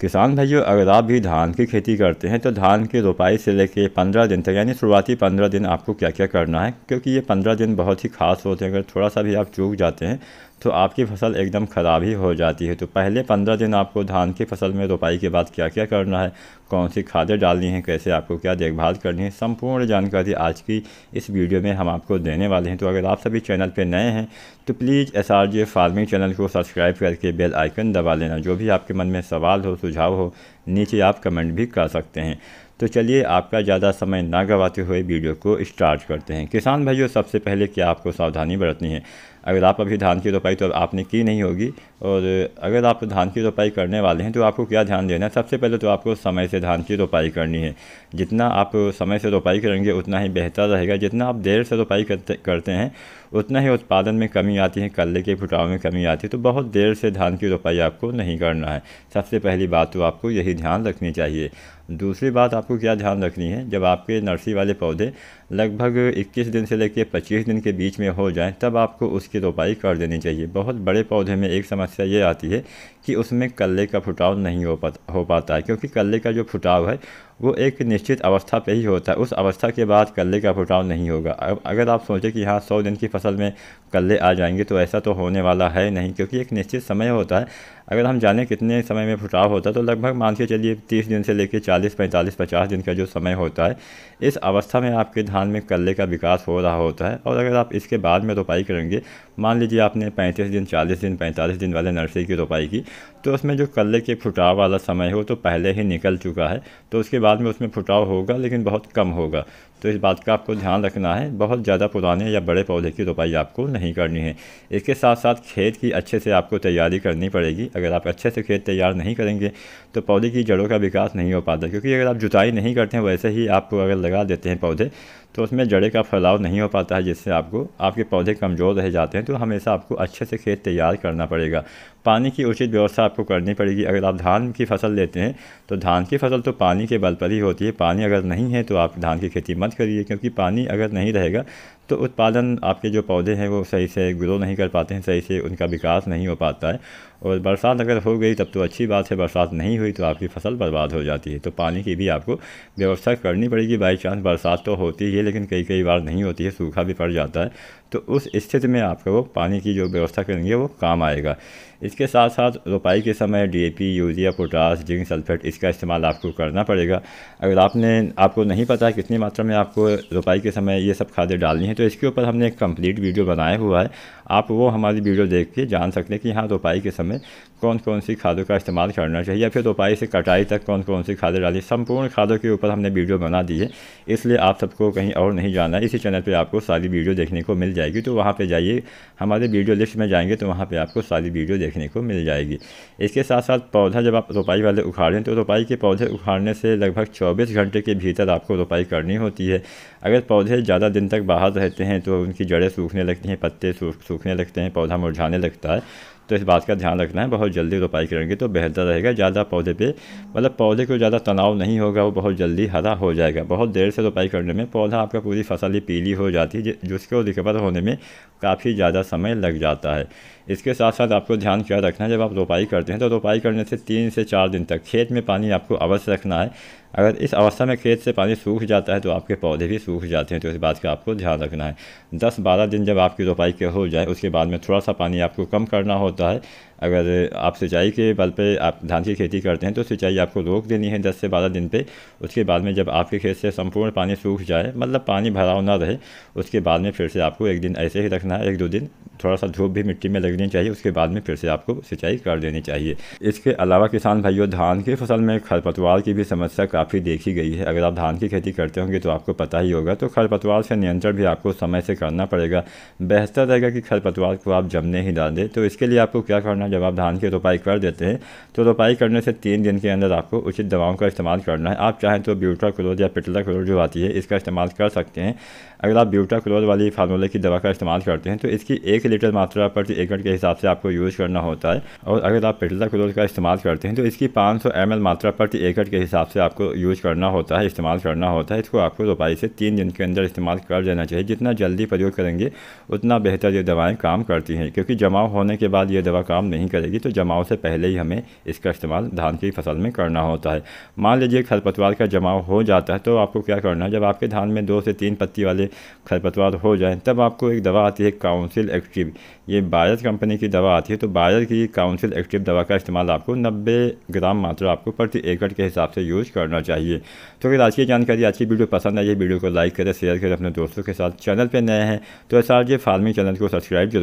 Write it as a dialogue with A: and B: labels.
A: किसान भाइयों अगर आप भी धान की खेती करते हैं तो धान की रोपाई से लेके पंद्रह दिन तक यानी शुरुआती पंद्रह दिन आपको क्या क्या करना है क्योंकि ये पंद्रह दिन बहुत ही खास होते हैं अगर थोड़ा सा भी आप चूक जाते हैं तो आपकी फसल एकदम ख़राब ही हो जाती है तो पहले पंद्रह दिन आपको धान की फसल में रोपाई के बाद क्या क्या करना है कौन सी खादें डालनी हैं कैसे आपको क्या देखभाल करनी है संपूर्ण जानकारी आज की इस वीडियो में हम आपको देने वाले हैं तो अगर आप सभी चैनल पर नए हैं तो प्लीज़ एस फार्मिंग चैनल को सब्सक्राइब करके बेल आइकन दबा लेना जो भी आपके मन में सवाल हो सुझाव हो नीचे आप कमेंट भी कर सकते हैं तो चलिए आपका ज़्यादा समय ना गवाते हुए वीडियो को स्टार्ट करते हैं किसान भाइयों सबसे पहले क्या आपको सावधानी बरतनी है अगर आप अभी धान की रोपाई तो आपने की नहीं होगी और अगर आप धान की रोपाई करने वाले हैं तो आपको क्या ध्यान देना है सबसे पहले तो आपको समय से धान की रोपाई करनी है जितना आप समय से रोपाई करेंगे उतना ही बेहतर रहेगा जितना आप देर से रोपाई करते करते हैं उतना ही उत्पादन में कमी आती है कल्ले के फुटाव में कमी आती है तो बहुत देर से धान की रोपाई आपको नहीं करना है सबसे पहली बात तो आपको यही ध्यान रखनी चाहिए दूसरी बात आपको क्या ध्यान रखनी है जब आपके नर्सरी वाले पौधे लगभग 21 दिन से लेकर 25 दिन के बीच में हो जाएं तब आपको उसकी रोपाई कर देनी चाहिए बहुत बड़े पौधे में एक समस्या ये आती है कि उसमें कल्ले का फुटाव नहीं हो पा हो पाता है क्योंकि कल्ले का जो फुटाव है वो एक निश्चित अवस्था पे ही होता है उस अवस्था के बाद कल्ले का फुटाव नहीं होगा अब अगर आप सोचें कि हाँ सौ दिन की फसल में कल्ले आ जाएंगे तो ऐसा तो होने वाला है नहीं क्योंकि एक निश्चित समय होता है अगर हम जाने कितने समय में फुटाव होता है तो लगभग मान के चलिए तीस दिन से लेकर चालीस पैंतालीस पचास दिन का जो समय होता है इस अवस्था में आपके धान में कल्ले का विकास हो रहा होता है और अगर आप इसके बाद में रोपाई करेंगे मान लीजिए आपने पैंतीस दिन चालीस दिन पैंतालीस दिन वाले नर्सरी की रोपाई की तो उसमें जो कल्ले के फुटाव वाला समय हो तो पहले ही निकल चुका है तो उसके बाद में उसमें फुटाव होगा लेकिन बहुत कम होगा तो इस बात का आपको ध्यान रखना है बहुत ज़्यादा पुराने या बड़े पौधे की रोपाई आपको नहीं करनी है इसके साथ साथ खेत की अच्छे से आपको तैयारी करनी पड़ेगी अगर आप अच्छे से खेत तैयार नहीं करेंगे तो पौधे की जड़ों का विकास नहीं हो पाता क्योंकि अगर आप जुताई नहीं करते हैं वैसे ही आपको अगर लगा देते हैं पौधे तो उसमें जड़े का फैलाव नहीं हो पाता है जिससे आपको आपके पौधे कमज़ोर रह जाते हैं तो हमेशा आपको अच्छे से खेत तैयार करना पड़ेगा पानी की उचित व्यवस्था आपको करनी पड़ेगी अगर आप धान की फसल लेते हैं तो धान की फसल तो पानी के बल पर ही होती है पानी अगर नहीं है तो आप धान की खेती मत करिए क्योंकि पानी अगर नहीं रहेगा तो उत्पादन आपके जो पौधे हैं वो सही से ग्रो नहीं कर पाते हैं सही से उनका विकास नहीं हो पाता है और बरसात अगर हो गई तब तो अच्छी बात है बरसात नहीं हुई तो आपकी फसल बर्बाद हो जाती है तो पानी की भी आपको व्यवस्था करनी पड़ेगी बाई चांस बरसात तो होती ही है लेकिन कई कई बार नहीं होती है सूखा भी पड़ जाता है तो उस स्थिति में आपका वो पानी की जो व्यवस्था करेंगे वो काम आएगा इसके साथ साथ रोपाई के समय पी यूरिया पोटास जिंक सल्फेट इसका इस्तेमाल आपको करना पड़ेगा अगर आपने आपको नहीं पता कितनी मात्रा में आपको रोपाई के समय ये सब खादें डालनी है तो तो इसके ऊपर हमने एक कंप्लीट वीडियो बनाया हुआ है आप वो हमारी वीडियो देख के जान सकते हैं कि हाँ रोपाई के समय कौन कौन सी खादों का इस्तेमाल करना चाहिए या फिर रोपाई से कटाई तक कौन कौन सी खादें डाली संपूर्ण खादों के ऊपर हमने वीडियो बना दी है इसलिए आप सबको कहीं और नहीं जाना है इसी चैनल पर आपको सारी वीडियो देखने को मिल जाएगी तो वहाँ पर जाइए हमारे वीडियो लिस्ट में जाएंगे तो वहाँ पर आपको सारी वीडियो देखने को मिल जाएगी इसके साथ साथ पौधा जब आप रोपाई वाले उखाड़ें तो रोपाई के पौधे उखाड़ने से लगभग चौबीस घंटे के भीतर आपको रोपाई करनी होती है अगर पौधे ज़्यादा दिन तक बाहर रहते हैं तो उनकी जड़ें सूखने लगती हैं पत्ते सूखने लगते हैं पौधा मुरझाने लगता है तो इस बात का ध्यान रखना है बहुत जल्दी रोपाई करेंगे तो बेहतर रहेगा ज़्यादा पौधे पे मतलब पौधे को ज़्यादा तनाव नहीं होगा वो बहुत जल्दी हरा हो जाएगा बहुत देर से रोपाई करने में पौधा आपका पूरी फसल ही पीली हो जाती है जिसको रिकवर होने में काफ़ी ज़्यादा समय लग जाता है इसके साथ साथ आपको ध्यान क्या रखना है जब आप रोपाई करते हैं तो रोपाई करने से तीन से चार दिन तक खेत में पानी आपको अवश्य रखना है अगर इस अवस्था में खेत से पानी सूख जाता है तो आपके पौधे भी सूख जाते हैं तो इस बात का आपको ध्यान रखना है दस बारह दिन जब आपकी रोपाई के हो जाए उसके बाद में थोड़ा सा पानी आपको कम करना होता है अगर आप सिंचाई के बल पे आप धान की खेती करते हैं तो सिंचाई आपको रोक देनी है दस से बारह दिन पे उसके बाद में जब आपके खेत से संपूर्ण पानी सूख जाए मतलब पानी भराव ना रहे उसके बाद में फिर से आपको एक दिन ऐसे ही रखना है एक दो दिन थोड़ा सा धूप भी मिट्टी में लगनी चाहिए उसके बाद में फिर से आपको सिंचाई कर देनी चाहिए इसके अलावा किसान भाइयों धान की फसल में खरपतवार की भी समस्या काफ़ी देखी गई है अगर आप धान की खेती करते होंगे तो आपको पता ही होगा तो खरपतवार से नियंत्रण भी आपको समय से करना पड़ेगा बेहतर रहेगा कि खरपतवार को आप जमने ही डाल दें तो इसके लिए आपको क्या करना जब आप धान की रोपाई कर देते हैं तो रोपाई करने से तीन दिन के अंदर आपको उचित दवाओं का इस्तेमाल करना है आप चाहें तो ब्यूटा क्लोर या पिटला क्लोर जो आती है इसका इस्तेमाल कर सकते हैं अगर आप ब्यूटा क्लोर वाली फार्मूले की दवा का इस्तेमाल करते हैं तो इसकी एक लीटर मात्रा प्रति एकड़ के हिसाब से आपको यूज़ करना होता है और अगर आप पिटला क्लोर का इस्तेमाल करते हैं तो इसकी पाँच सौ मात्रा प्रति एकड़ के हिसाब से आपको यूज़ करना होता है इस्तेमाल करना होता है इसको आपको रोपाई से तीन दिन के अंदर इस्तेमाल कर देना चाहिए जितना जल्दी प्रयोग करेंगे उतना बेहतर ये दवाएँ काम करती हैं क्योंकि जमाव होने के बाद ये दवा काम नहीं नहीं करेगी तो जमाव से पहले ही हमें इसका इस्तेमाल धान की फसल में करना होता है मान लीजिए खरपतवार का जमाव हो जाता है तो आपको क्या करना है जब आपके धान में दो से तीन पत्ती वाले खरपतवार हो जाएँ तब आपको एक दवा आती है काउंसिल एक्टिव ये बायर कंपनी की दवा आती है तो बायर की काउंसिल एक्टिव दवा का इस्तेमाल आपको नब्बे ग्राम मात्रा आपको प्रति एकड़ के हिसाब से यूज़ करना चाहिए तो अगर आज की जानकारी आज की वीडियो पसंद आई है वीडियो को लाइक करें शेयर करें अपने दोस्तों के साथ चैनल पर नए हैं तो एस आर फार्मिंग चैनल को सब्सक्राइब जरूर